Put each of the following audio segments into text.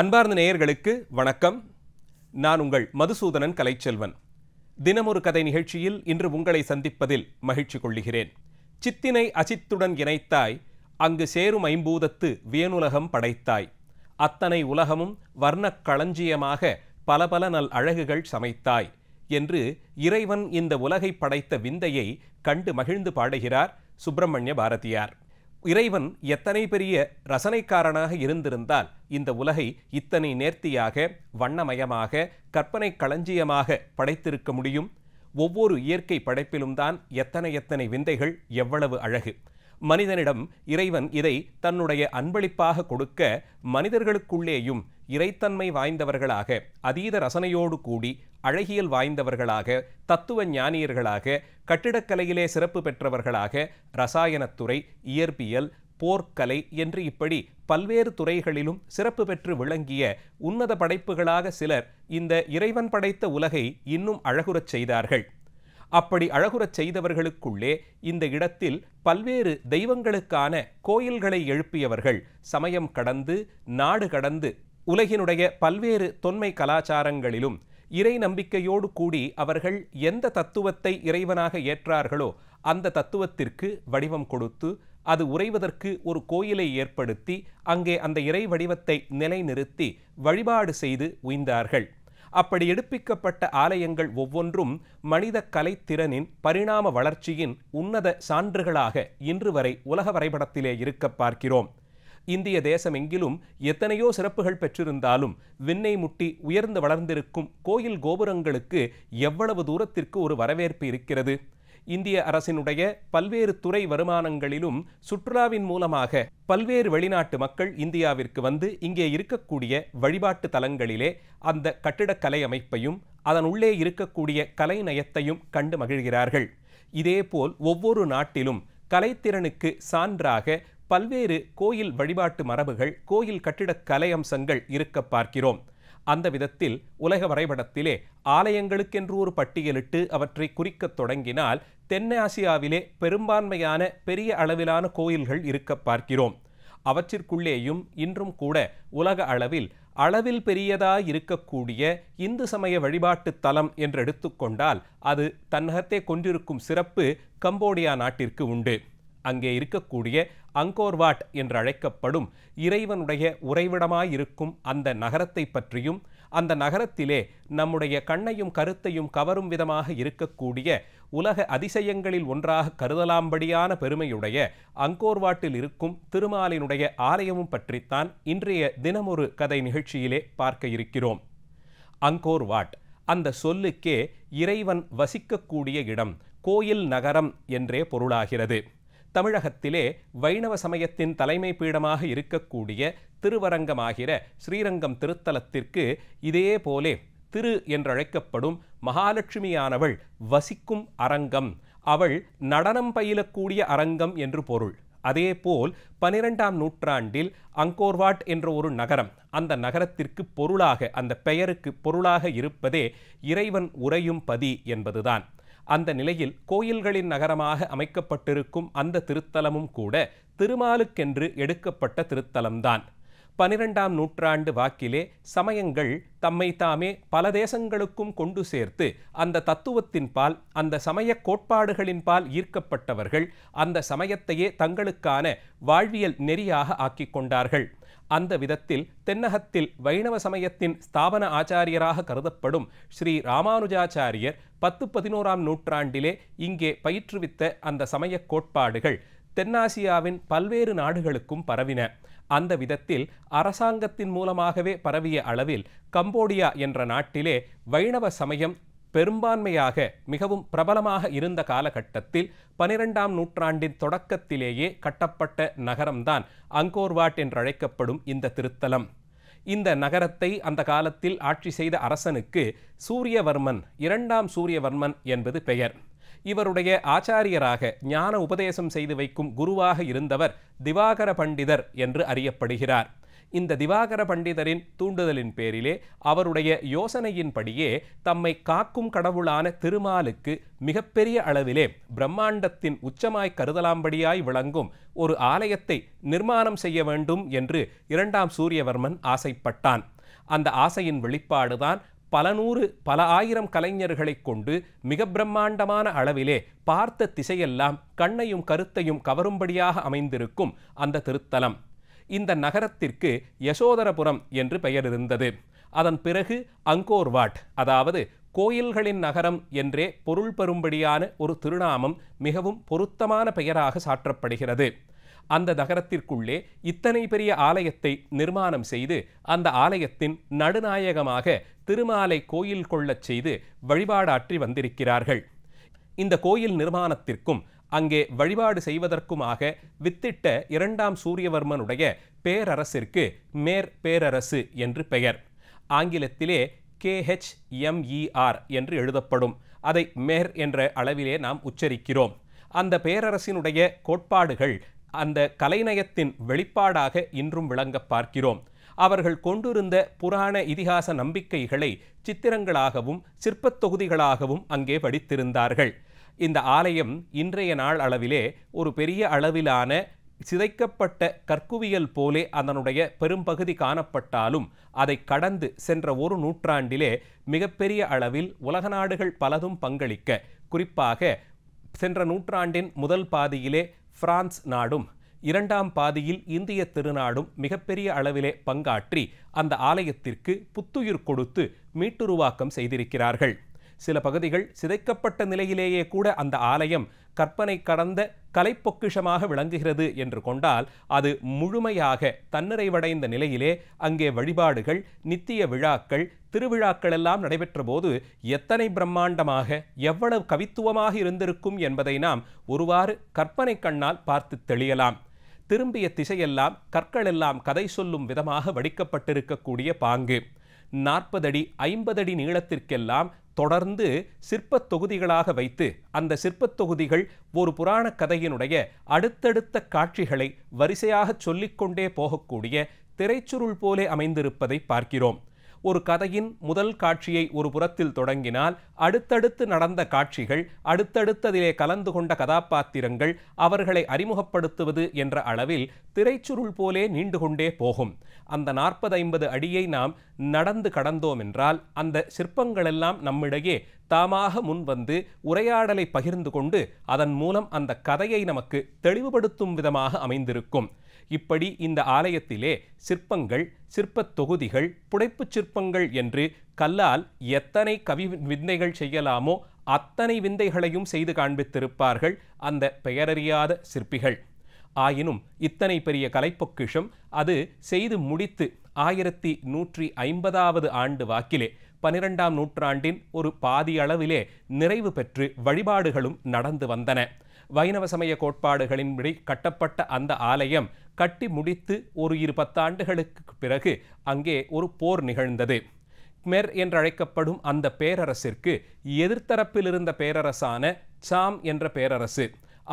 அன்பார்ந்த நேயர்களுக்கு வணக்கம் நான் உங்கள் மதுசூதனன் கலைச்செல்வன் தினமொரு கதை நிகழ்ச்சியில் இன்று உங்களை சந்திப்பதில் மகிழ்ச்சி கொள்ளுகிறேன் சித்தினை அசித்துடன் இணைத்தாய் அங்கு சேரும் ஐம்பூதத்து வியனுலகம் படைத்தாய் அத்தனை உலகமும் வர்ணக் களஞ்சியமாக பல பல நல் அழகுகள் சமைத்தாய் என்று இறைவன் இந்த உலகை படைத்த விந்தையை கண்டு மகிழ்ந்து பாடுகிறார் சுப்பிரமணிய பாரதியார் இறைவன் எத்தனை பெரிய ரசனைக்காரனாக இருந்திருந்தால் இந்த உலகை இத்தனை நேர்த்தியாக வண்ணமயமாக கற்பனை களஞ்சியமாக படைத்திருக்க முடியும் ஒவ்வொரு இயற்கை படைப்பிலும் தான் எத்தனை எத்தனை விந்தைகள் எவ்வளவு அழகு மனிதனிடம் இறைவன் இதை தன்னுடைய அன்பளிப்பாக கொடுக்க மனிதர்களுக்குள்ளேயும் இறைத்தன்மை வாய்ந்தவர்களாக அதீத ரசனையோடு கூடி அழகியல் வாய்ந்தவர்களாக தத்துவ ஞானியர்களாக கட்டிடக்கலையிலே சிறப்பு பெற்றவர்களாக ரசாயனத்துறை இயற்பியல் போர்க்கலை என்று இப்படி பல்வேறு துறைகளிலும் சிறப்பு பெற்று விளங்கிய உன்னத படைப்புகளாக சிலர் இந்த இறைவன் படைத்த உலகை இன்னும் அழகுறச் செய்தார்கள் அப்படி அழகுறச் செய்தவர்களுக்குள்ளே இந்த இடத்தில் பல்வேறு தெய்வங்களுக்கான கோயில்களை எழுப்பியவர்கள் சமயம் கடந்து நாடு கடந்து உலகினுடைய பல்வேறு தொன்மை கலாச்சாரங்களிலும் இறை நம்பிக்கையோடு கூடி அவர்கள் எந்த தத்துவத்தை இறைவனாக ஏற்றார்களோ அந்த தத்துவத்திற்கு வடிவம் கொடுத்து அது உறைவதற்கு ஒரு கோயிலை ஏற்படுத்தி அங்கே அந்த இறை வடிவத்தை நிலைநிறுத்தி வழிபாடு செய்து உய்ந்தார்கள் அப்படி எடுப்பிக்கப்பட்ட ஆலயங்கள் ஒவ்வொன்றும் மனித கலைத்திறனின் பரிணாம வளர்ச்சியின் உன்னத சான்றுகளாக இன்று வரை உலக வரைபடத்திலே இருக்க பார்க்கிறோம் இந்திய தேசம் எங்கிலும் எத்தனையோ சிறப்புகள் பெற்றிருந்தாலும் விண்ணை முட்டி உயர்ந்து வளர்ந்திருக்கும் கோயில் கோபுரங்களுக்கு எவ்வளவு தூரத்திற்கு ஒரு வரவேற்பு இருக்கிறது இந்திய அரசினுடைய பல்வேறு துறை வருமானங்களிலும் சுற்றுலாவின் மூலமாக பல்வேறு வெளிநாட்டு மக்கள் இந்தியாவிற்கு வந்து இங்கே இருக்கக்கூடிய வழிபாட்டு தலங்களிலே அந்த கட்டிடக்கலை அமைப்பையும் அதன் உள்ளே இருக்கக்கூடிய கலை நயத்தையும் கண்டு மகிழ்கிறார்கள் இதேபோல் ஒவ்வொரு நாட்டிலும் கலைத்திறனுக்கு சான்றாக பல்வேறு கோயில் வழிபாட்டு மரபுகள் கோயில் கட்டிடக் கலை அம்சங்கள் இருக்க பார்க்கிறோம் அந்த விதத்தில் உலக வரைபடத்திலே ஆலயங்களுக்கென்று ஒரு பட்டியலிட்டு அவற்றை குறிக்கத் தொடங்கினால் தென்னாசியாவிலே பெரும்பான்மையான பெரிய அளவிலான கோயில்கள் இருக்க பார்க்கிறோம் அவற்றிற்குள்ளேயும் இன்றும் கூட உலக அளவில் அளவில் பெரியதாய் இருக்கக்கூடிய இந்து சமய வழிபாட்டு தலம் என்று எடுத்துக்கொண்டால் அது தன்னகத்தே கொண்டிருக்கும் சிறப்பு கம்போடியா நாட்டிற்கு உண்டு அங்கே இருக்கக்கூடிய அங்கோர்வாட் என்று அழைக்கப்படும் இறைவனுடைய உறைவிடமாயிருக்கும் அந்த நகரத்தை பற்றியும் அந்த நகரத்திலே நம்முடைய கண்ணையும் கருத்தையும் கவரும் விதமாக இருக்கக்கூடிய உலக அதிசயங்களில் ஒன்றாக கருதலாம்படியான பெருமையுடைய அங்கோர்வாட்டில் இருக்கும் திருமாலினுடைய ஆலயமும் பற்றித்தான் இன்றைய தினமொரு கதை நிகழ்ச்சியிலே பார்க்க இருக்கிறோம் அங்கோர்வாட் அந்த சொல்லுக்கே இறைவன் வசிக்கக்கூடிய இடம் கோயில் நகரம் என்றே பொருளாகிறது தமிழகத்திலே வைணவ சமயத்தின் தலைமை பீடமாக இருக்கக்கூடிய திருவரங்கமாகிற ஸ்ரீரங்கம் திருத்தலத்திற்கு இதே போலே திரு என்றழைக்கப்படும் மகாலட்சுமியானவள் வசிக்கும் அரங்கம் அவள் நடனம் பயிலக்கூடிய அரங்கம் என்று பொருள் அதேபோல் பனிரெண்டாம் நூற்றாண்டில் அங்கோர்வாட் என்ற ஒரு நகரம் அந்த நகரத்திற்கு பொருளாக அந்த பெயருக்கு பொருளாக இருப்பதே இறைவன் உரையும் பதி என்பதுதான் அந்த நிலையில் கோயில்களின் நகரமாக அமைக்கப்பட்டிருக்கும் அந்த திருத்தலமும் கூட திருமாலுக்கென்று எடுக்கப்பட்ட திருத்தலம்தான் பனிரெண்டாம் நூற்றாண்டு வாக்கிலே சமயங்கள் தம்மை தாமே பல தேசங்களுக்கும் கொண்டு சேர்த்து அந்த தத்துவத்தின் பால் அந்த சமய கோட்பாடுகளின் பால் ஈர்க்கப்பட்டவர்கள் அந்த சமயத்தையே தங்களுக்கான வாழ்வியல் நெறியாக ஆக்கிக் கொண்டார்கள் அந்த விதத்தில் தென்னகத்தில் வைணவ சமயத்தின் ஸ்தாபன ஆச்சாரியராக கருதப்படும் ஸ்ரீ ராமானுஜாச்சாரியர் பத்து பதினோராம் நூற்றாண்டிலே இங்கே பயிற்றுவித்த அந்த சமய கோட்பாடுகள் தென்னாசியாவின் பல்வேறு நாடுகளுக்கும் பரவின அந்த விதத்தில் அரசாங்கத்தின் மூலமாகவே பரவிய அளவில் கம்போடியா என்ற நாட்டிலே வைணவ சமயம் பெரும்பான்மையாக மிகவும் பிரபலமாக இருந்த காலகட்டத்தில் பனிரெண்டாம் நூற்றாண்டின் தொடக்கத்திலேயே கட்டப்பட்ட நகரம்தான் அங்கோர்வாட் என்றழைக்கப்படும் இந்த திருத்தலம் இந்த நகரத்தை அந்த காலத்தில் ஆட்சி செய்த அரசனுக்கு சூரியவர்மன் இரண்டாம் சூரியவர்மன் என்பது பெயர் இவருடைய ஆச்சாரியராக ஞான உபதேசம் செய்து வைக்கும் குருவாக இருந்தவர் திவாகர பண்டிதர் என்று அறியப்படுகிறார் இந்த திவாகர பண்டிதரின் தூண்டுதலின் பேரிலே அவருடைய யோசனையின்படியே தம்மை காக்கும் கடவுளான திருமாலுக்கு மிகப்பெரிய அளவிலே பிரம்மாண்டத்தின் உச்சமாய் கருதலாம்படியாய் விளங்கும் ஒரு ஆலயத்தை நிர்மாணம் செய்ய வேண்டும் என்று இரண்டாம் சூரியவர்மன் ஆசைப்பட்டான் அந்த ஆசையின் வெளிப்பாடுதான் பல நூறு பல ஆயிரம் கலைஞர்களைக் கொண்டு மிக பிரம்மாண்டமான அளவிலே பார்த்த திசையெல்லாம் கண்ணையும் கருத்தையும் கவரும்படியாக அமைந்திருக்கும் அந்த திருத்தலம் இந்த நகரத்திற்கு யசோதரபுரம் என்று பெயர் இருந்தது அதன் பிறகு அங்கோர்வாட் அதாவது கோயில்களின் நகரம் என்றே பொருள் பெறும்படியான ஒரு திருநாமம் மிகவும் பொருத்தமான பெயராக சாற்றப்படுகிறது அந்த நகரத்திற்குள்ளே இத்தனை பெரிய ஆலயத்தை நிர்மாணம் செய்து அந்த ஆலயத்தின் நடுநாயகமாக திருமாலை கோயில் கொள்ளச் செய்து வழிபாடாற்றி வந்திருக்கிறார்கள் இந்த கோயில் நிர்மாணத்திற்கும் அங்கே வழிபாடு செய்வதற்குமாக வித்திட்ட இரண்டாம் சூரியவர்மனுடைய பேரரசிற்கு மேற் பேரரசு என்று பெயர் ஆங்கிலத்திலே கேஹெச்எம்இஆர் என்று எழுதப்படும் அதை மேர் என்ற அளவிலே நாம் உச்சரிக்கிறோம் அந்த பேரரசினுடைய கோட்பாடுகள் அந்த கலைநயத்தின் வெளிப்பாடாக இன்றும் விளங்க பார்க்கிறோம் அவர்கள் கொண்டிருந்த புராண இதிகாச நம்பிக்கைகளை சித்திரங்களாகவும் சிற்பத் தொகுதிகளாகவும் அங்கே படித்திருந்தார்கள் இந்த ஆலயம் இன்றைய நாள் அளவிலே ஒரு பெரிய அளவிலான சிதைக்கப்பட்ட கற்குவியல் போலே அதனுடைய பெரும்பகுதி காணப்பட்டாலும் அதை கடந்து சென்ற ஒரு நூற்றாண்டிலே மிகப்பெரிய அளவில் உலக நாடுகள் பலதும் பங்களிக்க குறிப்பாக சென்ற நூற்றாண்டின் முதல் பாதியிலே பிரான்ஸ் நாடும் இரண்டாம் பாதியில் இந்திய திருநாடும் மிகப்பெரிய அளவிலே பங்காற்றி அந்த ஆலயத்திற்கு புத்துயிர் கொடுத்து மீட்டுருவாக்கம் செய்திருக்கிறார்கள் சில பகுதிகள் சிதைக்கப்பட்ட நிலையிலேயே கூட அந்த ஆலயம் கற்பனை கடந்த கலைப்பொக்கிஷமாக விளங்குகிறது என்று கொண்டால் அது முழுமையாக தன்னிறைவடைந்த நிலையிலே அங்கே வழிபாடுகள் நித்திய விழாக்கள் திருவிழாக்கள் எல்லாம் நடைபெற்ற போது எத்தனை பிரம்மாண்டமாக எவ்வளவு கவித்துவமாக இருந்திருக்கும் என்பதை நாம் ஒருவாறு கற்பனை கண்ணால் பார்த்து தெளியலாம் திரும்பிய திசையெல்லாம் கற்கள் எல்லாம் கதை சொல்லும் விதமாக வடிக்கப்பட்டிருக்கக்கூடிய பாங்கு நாற்பதடி ஐம்பதடி நீளத்திற்கெல்லாம் தொடர்ந்து சிற்பத் தொகுதிகளாக வைத்து அந்த சிற்பத் தொகுதிகள் ஒரு புராண கதையினுடைய அடுத்தடுத்த காட்சிகளை வரிசையாக சொல்லிக்கொண்டே போகக்கூடிய திரைச்சுருள் போலே அமைந்திருப்பதை பார்க்கிறோம் ஒரு கதையின் முதல் காட்சியை ஒரு புறத்தில் தொடங்கினால் அடுத்தடுத்து நடந்த காட்சிகள் அடுத்தடுத்ததிலே கலந்து கொண்ட கதாபாத்திரங்கள் அவர்களை அறிமுகப்படுத்துவது என்ற அளவில் திரைச்சுருள் போலே நீண்டு கொண்டே போகும் அந்த நாற்பது ஐம்பது அடியை நாம் நடந்து கடந்தோம் என்றால் அந்த சிற்பங்களெல்லாம் நம்மிடையே தாமாக முன்வந்து உரையாடலை பகிர்ந்து கொண்டு அதன் மூலம் அந்த கதையை நமக்கு தெளிவுபடுத்தும் விதமாக அமைந்திருக்கும் இப்படி இந்த ஆலயத்திலே சிற்பங்கள் சிற்பத் தொகுதிகள் புடைப்புச் சிற்பங்கள் என்று கல்லால் எத்தனை கவி விந்தைகள் செய்யலாமோ அத்தனை விந்தைகளையும் செய்து காண்பித்திருப்பார்கள் அந்த பெயரறியாத சிற்பிகள் ஆயினும் இத்தனை பெரிய கலைப்பொக்கிஷம் அது செய்து முடித்து ஆயிரத்தி நூற்றி ஐம்பதாவது ஆண்டு வாக்கிலே பனிரெண்டாம் நூற்றாண்டின் ஒரு பாதியளவிலே நிறைவு பெற்று வழிபாடுகளும் நடந்து வந்தன வைணவ சமய கோட்பாடுகளின்படி கட்டப்பட்ட அந்த ஆலயம் கட்டி முடித்து ஒரு இரு பத்தாண்டுகளுக்கு பிறகு அங்கே ஒரு போர் நிகழ்ந்தது க்மெர் என்றழைக்கப்படும் அந்த பேரரசிற்கு எதிர்த்தரப்பில் இருந்த பேரரசான சாம் என்ற பேரரசு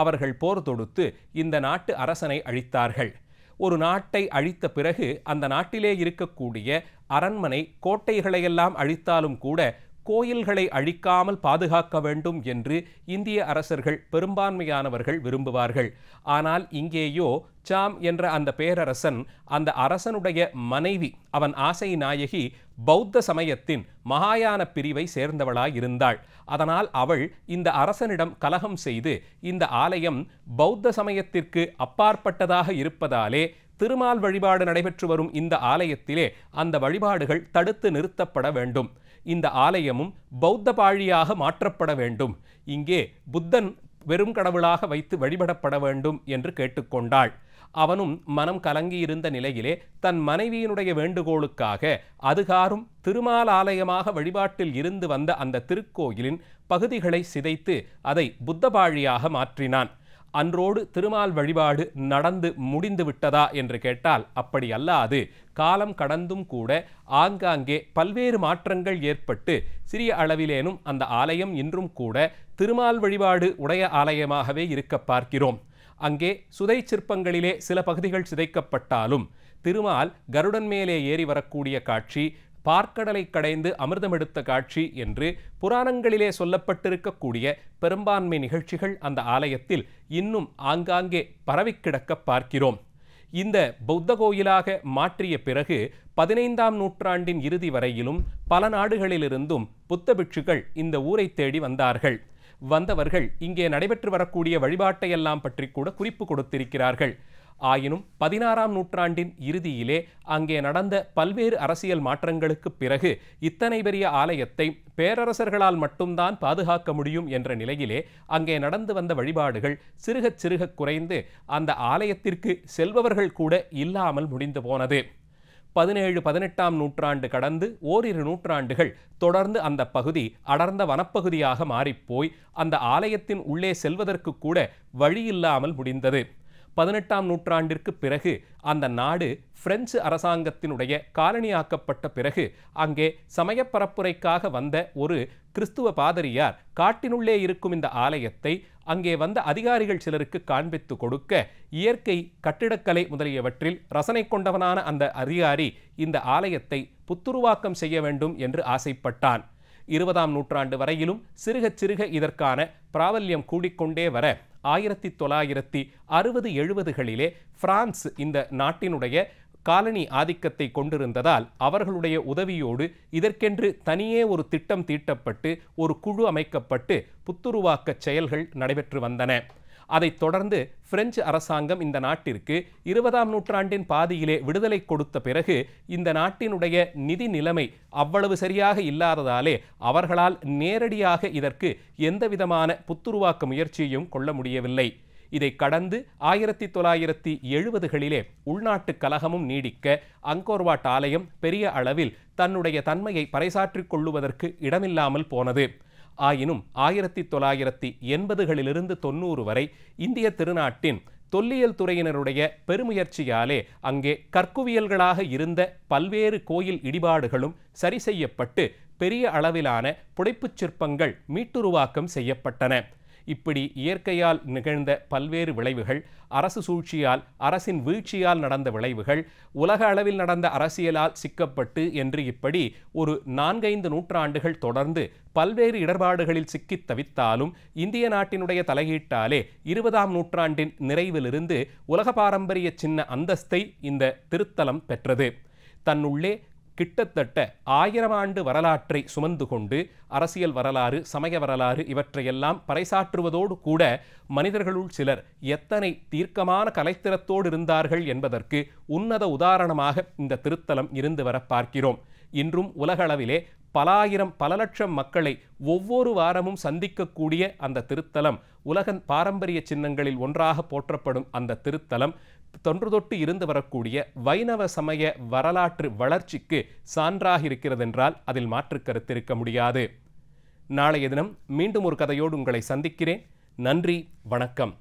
அவர்கள் போர் தொடுத்து இந்த நாட்டு அரசனை அழித்தார்கள் ஒரு நாட்டை அழித்த பிறகு அந்த நாட்டிலே இருக்கக்கூடிய அரண்மனை கோட்டைகளையெல்லாம் அழித்தாலும் கூட கோயில்களை அழிக்காமல் பாதுகாக்க வேண்டும் என்று இந்திய அரசர்கள் பெரும்பான்மையானவர்கள் விரும்புவார்கள் ஆனால் இங்கேயோ சாம் என்ற அந்த பேரரசன் அந்த அரசனுடைய மனைவி அவன் ஆசை நாயகி பௌத்த சமயத்தின் மகாயான பிரிவை சேர்ந்தவளாயிருந்தாள் அதனால் அவள் இந்த அரசனிடம் கலகம் செய்து இந்த ஆலயம் பௌத்த சமயத்திற்கு அப்பாற்பட்டதாக இருப்பதாலே திருமால் வழிபாடு நடைபெற்று வரும் இந்த ஆலயத்திலே அந்த வழிபாடுகள் தடுத்து நிறுத்தப்பட வேண்டும் இந்த ஆலயமும் பௌத்த பாழியாக மாற்றப்பட வேண்டும் இங்கே புத்தன் வெறும் கடவுளாக வைத்து வழிபடப்பட வேண்டும் என்று கேட்டுக்கொண்டாள் அவனும் மனம் கலங்கியிருந்த நிலையிலே தன் மனைவியினுடைய வேண்டுகோளுக்காக அதுகாரும் ஆலயமாக வழிபாட்டில் இருந்து வந்த அந்த திருக்கோயிலின் பகுதிகளை சிதைத்து அதை புத்தபாழியாக மாற்றினான் அன்றோடு திருமால் வழிபாடு நடந்து முடிந்து விட்டதா என்று கேட்டால் அப்படி அல்லாது காலம் கடந்தும் கூட ஆங்காங்கே பல்வேறு மாற்றங்கள் ஏற்பட்டு சிறிய அளவிலேனும் அந்த ஆலயம் இன்றும் கூட திருமால் வழிபாடு உடைய ஆலயமாகவே இருக்க பார்க்கிறோம் அங்கே சுதை சிற்பங்களிலே சில பகுதிகள் சிதைக்கப்பட்டாலும் திருமால் கருடன் மேலே ஏறி வரக்கூடிய காட்சி பார்க்கடலை கடைந்து அமிர்தம் எடுத்த காட்சி என்று புராணங்களிலே சொல்லப்பட்டிருக்கக்கூடிய பெரும்பான்மை நிகழ்ச்சிகள் அந்த ஆலயத்தில் இன்னும் ஆங்காங்கே பரவி கிடக்க பார்க்கிறோம் இந்த பௌத்த கோயிலாக மாற்றிய பிறகு பதினைந்தாம் நூற்றாண்டின் இறுதி வரையிலும் பல நாடுகளிலிருந்தும் புத்த பிட்சுகள் இந்த ஊரை தேடி வந்தார்கள் வந்தவர்கள் இங்கே நடைபெற்று வரக்கூடிய வழிபாட்டையெல்லாம் பற்றி கூட குறிப்பு கொடுத்திருக்கிறார்கள் ஆயினும் பதினாறாம் நூற்றாண்டின் இறுதியிலே அங்கே நடந்த பல்வேறு அரசியல் மாற்றங்களுக்கு பிறகு இத்தனை பெரிய ஆலயத்தை பேரரசர்களால் மட்டும்தான் பாதுகாக்க முடியும் என்ற நிலையிலே அங்கே நடந்து வந்த வழிபாடுகள் சிறுகச் சிறுக குறைந்து அந்த ஆலயத்திற்கு செல்பவர்கள் கூட இல்லாமல் முடிந்து போனது பதினேழு பதினெட்டாம் நூற்றாண்டு கடந்து ஓரிரு நூற்றாண்டுகள் தொடர்ந்து அந்த பகுதி அடர்ந்த வனப்பகுதியாக மாறிப்போய் அந்த ஆலயத்தின் உள்ளே செல்வதற்கு கூட வழியில்லாமல் முடிந்தது பதினெட்டாம் நூற்றாண்டிற்கு பிறகு அந்த நாடு பிரெஞ்சு அரசாங்கத்தினுடைய காலனியாக்கப்பட்ட பிறகு அங்கே சமயப்பரப்புரைக்காக வந்த ஒரு கிறிஸ்துவ பாதிரியார் காட்டினுள்ளே இருக்கும் இந்த ஆலயத்தை அங்கே வந்த அதிகாரிகள் சிலருக்கு காண்பித்து கொடுக்க இயற்கை கட்டிடக்கலை முதலியவற்றில் ரசனை கொண்டவனான அந்த அதிகாரி இந்த ஆலயத்தை புத்துருவாக்கம் செய்ய வேண்டும் என்று ஆசைப்பட்டான் இருபதாம் நூற்றாண்டு வரையிலும் சிறுக சிறுக இதற்கான பிராபல்யம் கூடிக்கொண்டே வர ஆயிரத்தி தொள்ளாயிரத்தி அறுபது எழுபதுகளிலே பிரான்ஸ் இந்த நாட்டினுடைய காலனி ஆதிக்கத்தை கொண்டிருந்ததால் அவர்களுடைய உதவியோடு இதற்கென்று தனியே ஒரு திட்டம் தீட்டப்பட்டு ஒரு குழு அமைக்கப்பட்டு புத்துருவாக்க செயல்கள் நடைபெற்று வந்தன அதைத் தொடர்ந்து பிரெஞ்சு அரசாங்கம் இந்த நாட்டிற்கு இருபதாம் நூற்றாண்டின் பாதியிலே விடுதலை கொடுத்த பிறகு இந்த நாட்டினுடைய நிதி நிலைமை அவ்வளவு சரியாக இல்லாததாலே அவர்களால் நேரடியாக இதற்கு எந்தவிதமான புத்துருவாக்க முயற்சியையும் கொள்ள முடியவில்லை இதை கடந்து ஆயிரத்தி தொள்ளாயிரத்தி எழுபதுகளிலே உள்நாட்டு கலகமும் நீடிக்க அங்கோர்வாட் ஆலயம் பெரிய அளவில் தன்னுடைய தன்மையை பறைசாற்றிக் கொள்ளுவதற்கு இடமில்லாமல் போனது ஆயினும் ஆயிரத்தி தொள்ளாயிரத்தி எண்பதுகளிலிருந்து தொன்னூறு வரை இந்திய திருநாட்டின் தொல்லியல் துறையினருடைய பெருமுயற்சியாலே அங்கே கற்குவியல்களாக இருந்த பல்வேறு கோயில் இடிபாடுகளும் சரி செய்யப்பட்டு பெரிய அளவிலான புடைப்புச் சிற்பங்கள் மீட்டுருவாக்கம் செய்யப்பட்டன இப்படி இயற்கையால் நிகழ்ந்த பல்வேறு விளைவுகள் அரசு சூழ்ச்சியால் அரசின் வீழ்ச்சியால் நடந்த விளைவுகள் உலக அளவில் நடந்த அரசியலால் சிக்கப்பட்டு என்று இப்படி ஒரு நான்கைந்து நூற்றாண்டுகள் தொடர்ந்து பல்வேறு இடர்பாடுகளில் சிக்கித் தவித்தாலும் இந்திய நாட்டினுடைய தலையீட்டாலே இருபதாம் நூற்றாண்டின் நிறைவிலிருந்து உலக பாரம்பரிய சின்ன அந்தஸ்தை இந்த திருத்தலம் பெற்றது தன்னுள்ளே கிட்டத்தட்ட ஆயிரம் ஆண்டு வரலாற்றை சுமந்து கொண்டு அரசியல் வரலாறு சமய வரலாறு இவற்றையெல்லாம் பறைசாற்றுவதோடு கூட மனிதர்களுள் சிலர் எத்தனை தீர்க்கமான கலைத்திறத்தோடு இருந்தார்கள் என்பதற்கு உன்னத உதாரணமாக இந்த திருத்தலம் இருந்து வர பார்க்கிறோம் இன்றும் உலகளவிலே பல ஆயிரம் பல லட்சம் மக்களை ஒவ்வொரு வாரமும் சந்திக்கக்கூடிய அந்த திருத்தலம் உலகன் பாரம்பரிய சின்னங்களில் ஒன்றாக போற்றப்படும் அந்த திருத்தலம் தொன்றுதொட்டு இருந்து வரக்கூடிய வைணவ சமய வரலாற்று வளர்ச்சிக்கு சான்றாக இருக்கிறதென்றால் அதில் மாற்று கருத்து இருக்க முடியாது நாளைய தினம் மீண்டும் ஒரு கதையோடு உங்களை சந்திக்கிறேன் நன்றி வணக்கம்